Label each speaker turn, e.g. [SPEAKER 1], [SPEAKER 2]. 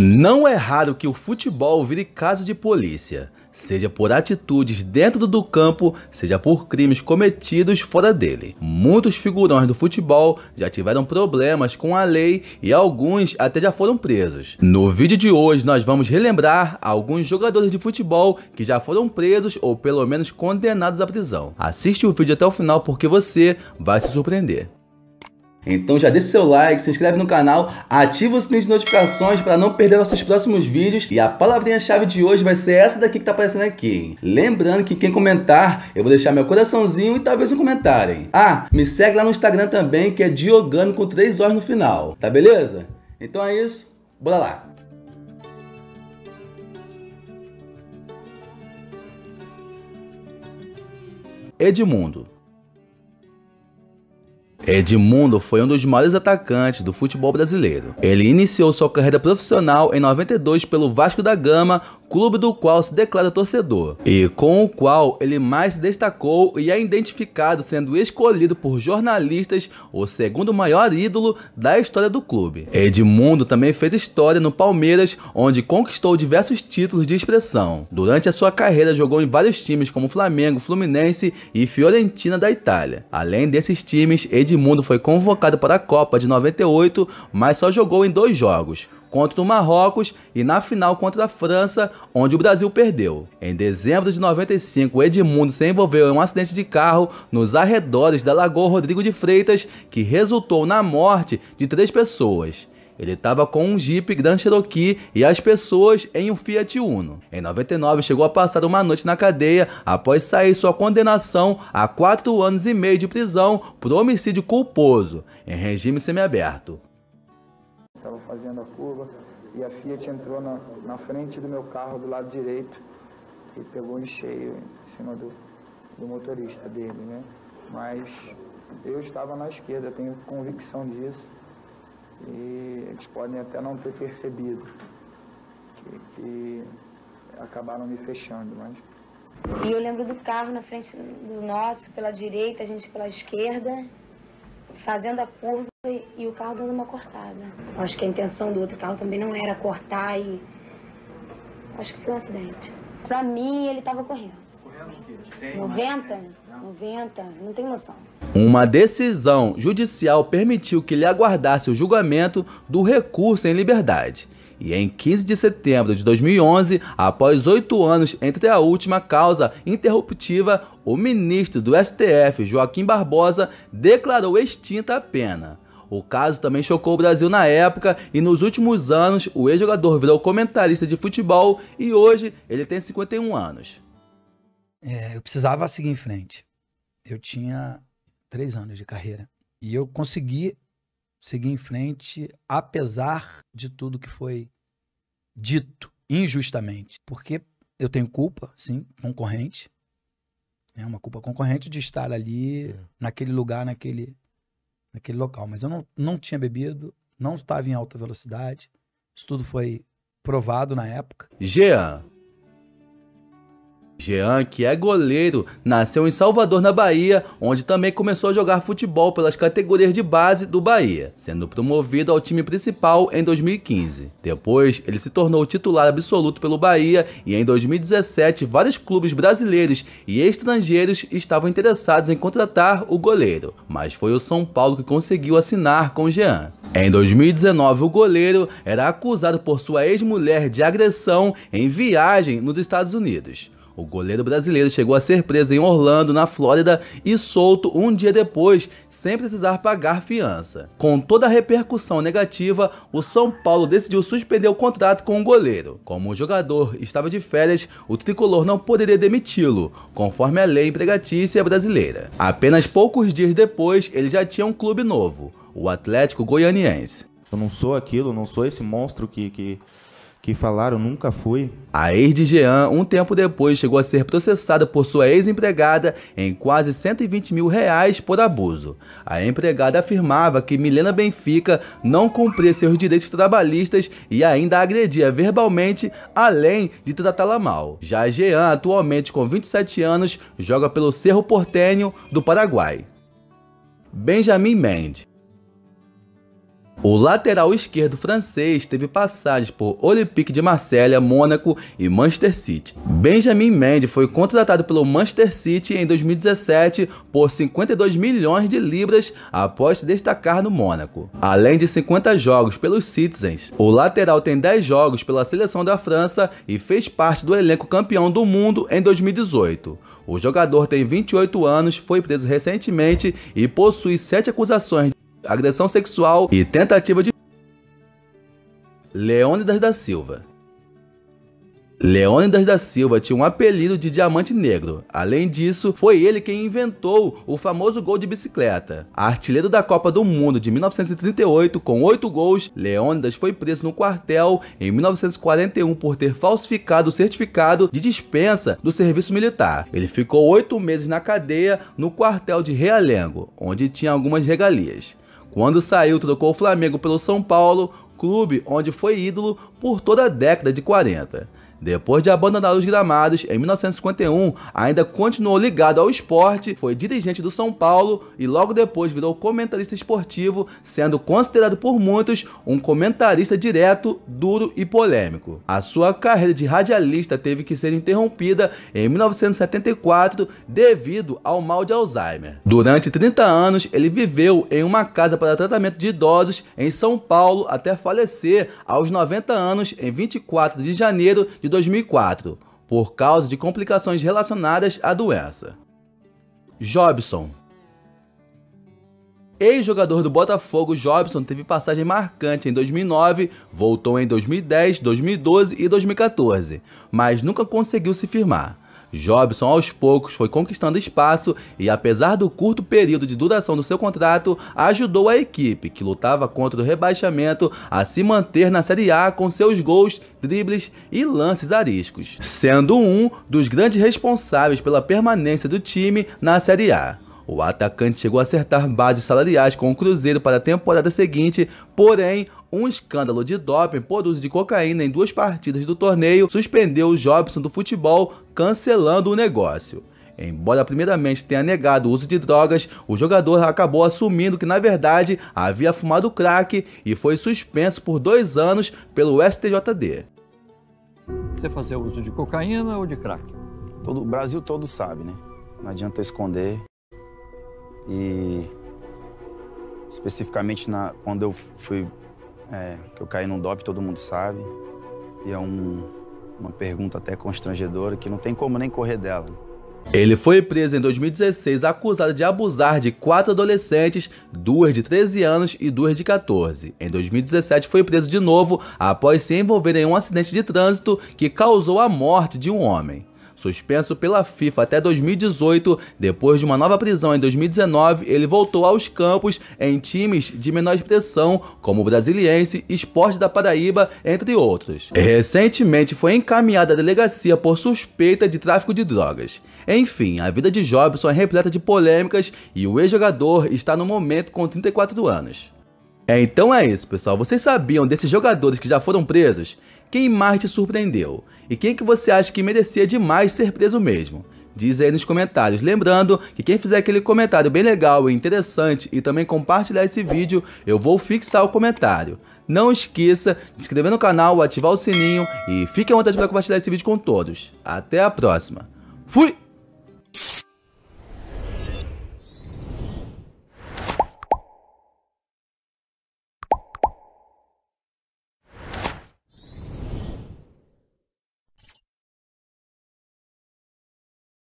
[SPEAKER 1] Não é raro que o futebol vire caso de polícia, seja por atitudes dentro do campo, seja por crimes cometidos fora dele. Muitos figurões do futebol já tiveram problemas com a lei e alguns até já foram presos. No vídeo de hoje nós vamos relembrar alguns jogadores de futebol que já foram presos ou pelo menos condenados à prisão. Assiste o vídeo até o final porque você vai se surpreender. Então já deixa seu like, se inscreve no canal, ativa o sininho de notificações para não perder nossos próximos vídeos. E a palavrinha-chave de hoje vai ser essa daqui que tá aparecendo aqui. Lembrando que quem comentar, eu vou deixar meu coraçãozinho e talvez um comentário. Ah, me segue lá no Instagram também, que é Diogano com três horas no final. Tá beleza? Então é isso, bora lá. Edmundo Edmundo foi um dos maiores atacantes do futebol brasileiro. Ele iniciou sua carreira profissional em 92 pelo Vasco da Gama, clube do qual se declara torcedor e com o qual ele mais se destacou e é identificado sendo escolhido por jornalistas o segundo maior ídolo da história do clube. Edmundo também fez história no Palmeiras, onde conquistou diversos títulos de expressão. Durante a sua carreira jogou em vários times como Flamengo, Fluminense e Fiorentina da Itália. Além desses times, Edmundo foi convocado para a Copa de 98, mas só jogou em dois jogos contra o Marrocos e na final contra a França, onde o Brasil perdeu. Em dezembro de 95, Edmundo se envolveu em um acidente de carro nos arredores da Lagoa Rodrigo de Freitas, que resultou na morte de três pessoas. Ele estava com um Jeep Grand Cherokee e as pessoas em um Fiat Uno. Em 99, chegou a passar uma noite na cadeia após sair sua condenação a quatro anos e meio de prisão por homicídio culposo, em regime semiaberto estava fazendo a curva, e a Fiat entrou na, na frente do meu carro, do lado direito, e pegou em cheio em cima do, do motorista dele, né? Mas eu estava na esquerda, tenho convicção disso, e eles podem até não ter percebido que, que acabaram me fechando, mas e eu lembro do carro na frente do nosso, pela direita, a gente pela esquerda, fazendo a curva carro dando uma cortada. Acho que a intenção do outro carro também não era cortar e... Acho que foi um acidente. Pra mim, ele tava correndo. Correndo 90? 90, não tem noção. Uma decisão judicial permitiu que ele aguardasse o julgamento do recurso em liberdade. E em 15 de setembro de 2011, após oito anos entre a última causa interruptiva, o ministro do STF, Joaquim Barbosa, declarou extinta a pena. O caso também chocou o Brasil na época e nos últimos anos o ex-jogador virou comentarista de futebol e hoje ele tem 51 anos. É, eu precisava seguir em frente. Eu tinha três anos de carreira e eu consegui seguir em frente apesar de tudo que foi dito injustamente, porque eu tenho culpa, sim, concorrente. É uma culpa concorrente de estar ali é. naquele lugar, naquele naquele local. Mas eu não, não tinha bebido, não estava em alta velocidade. Isso tudo foi provado na época. Jean, Jean, que é goleiro, nasceu em Salvador, na Bahia, onde também começou a jogar futebol pelas categorias de base do Bahia, sendo promovido ao time principal em 2015. Depois, ele se tornou titular absoluto pelo Bahia e em 2017 vários clubes brasileiros e estrangeiros estavam interessados em contratar o goleiro, mas foi o São Paulo que conseguiu assinar com Jean. Em 2019, o goleiro era acusado por sua ex-mulher de agressão em viagem nos Estados Unidos. O goleiro brasileiro chegou a ser preso em Orlando, na Flórida, e solto um dia depois, sem precisar pagar fiança. Com toda a repercussão negativa, o São Paulo decidiu suspender o contrato com o goleiro. Como o jogador estava de férias, o tricolor não poderia demiti-lo, conforme a lei empregatícia brasileira. Apenas poucos dias depois, ele já tinha um clube novo, o Atlético Goianiense. Eu não sou aquilo, não sou esse monstro que, que que falaram nunca foi. A ex de Jean, um tempo depois, chegou a ser processada por sua ex-empregada em quase 120 mil reais por abuso. A empregada afirmava que Milena Benfica não cumpria seus direitos trabalhistas e ainda agredia verbalmente, além de tratá-la mal. Já Jean, atualmente com 27 anos, joga pelo Cerro Portenho do Paraguai. Benjamin Mendes o lateral esquerdo francês teve passagens por Olympique de Marselha, Mônaco e Manchester City. Benjamin Mendy foi contratado pelo Manchester City em 2017 por 52 milhões de libras após se destacar no Mônaco. Além de 50 jogos pelos Citizens, o lateral tem 10 jogos pela seleção da França e fez parte do elenco campeão do mundo em 2018. O jogador tem 28 anos, foi preso recentemente e possui 7 acusações agressão sexual e tentativa de. Leônidas da Silva Leônidas da Silva tinha um apelido de Diamante Negro. Além disso, foi ele quem inventou o famoso gol de bicicleta. Artilheiro da Copa do Mundo de 1938, com oito gols, Leônidas foi preso no quartel em 1941 por ter falsificado o certificado de dispensa do serviço militar. Ele ficou oito meses na cadeia no quartel de Realengo, onde tinha algumas regalias. Quando saiu, trocou o Flamengo pelo São Paulo, clube onde foi ídolo por toda a década de 40. Depois de abandonar os gramados, em 1951, ainda continuou ligado ao esporte, foi dirigente do São Paulo e logo depois virou comentarista esportivo, sendo considerado por muitos um comentarista direto, duro e polêmico. A sua carreira de radialista teve que ser interrompida em 1974 devido ao mal de Alzheimer. Durante 30 anos, ele viveu em uma casa para tratamento de idosos em São Paulo até falecer aos 90 anos em 24 de janeiro de de 2004, por causa de complicações relacionadas à doença. Jobson Ex-jogador do Botafogo, Jobson teve passagem marcante em 2009, voltou em 2010, 2012 e 2014, mas nunca conseguiu se firmar. Jobson aos poucos foi conquistando espaço e apesar do curto período de duração do seu contrato, ajudou a equipe, que lutava contra o rebaixamento, a se manter na Série A com seus gols, dribles e lances ariscos, sendo um dos grandes responsáveis pela permanência do time na Série A. O atacante chegou a acertar bases salariais com o Cruzeiro para a temporada seguinte, porém, um escândalo de doping por uso de cocaína em duas partidas do torneio suspendeu o Jobson do futebol, cancelando o negócio. Embora primeiramente tenha negado o uso de drogas, o jogador acabou assumindo que na verdade havia fumado crack e foi suspenso por dois anos pelo STJD. Você fazia uso de cocaína ou de crack? Todo, o Brasil todo sabe, né? Não adianta esconder. E especificamente na, quando eu fui. É, que eu caí no DOP, todo mundo sabe. E é um, uma pergunta até constrangedora que não tem como nem correr dela. Ele foi preso em 2016 acusado de abusar de quatro adolescentes, duas de 13 anos e duas de 14. Em 2017 foi preso de novo após se envolver em um acidente de trânsito que causou a morte de um homem suspenso pela FIFA até 2018, depois de uma nova prisão em 2019, ele voltou aos campos em times de menor expressão, como o Brasiliense, Esporte da Paraíba, entre outros. Recentemente foi encaminhado à delegacia por suspeita de tráfico de drogas. Enfim, a vida de Jobson é repleta de polêmicas e o ex-jogador está no momento com 34 anos. Então é isso, pessoal. Vocês sabiam desses jogadores que já foram presos? quem mais te surpreendeu e quem que você acha que merecia demais ser preso mesmo. Diz aí nos comentários. Lembrando que quem fizer aquele comentário bem legal e interessante e também compartilhar esse vídeo, eu vou fixar o comentário. Não esqueça de se inscrever no canal, ativar o sininho e fique à vontade para compartilhar esse vídeo com todos. Até a próxima. Fui!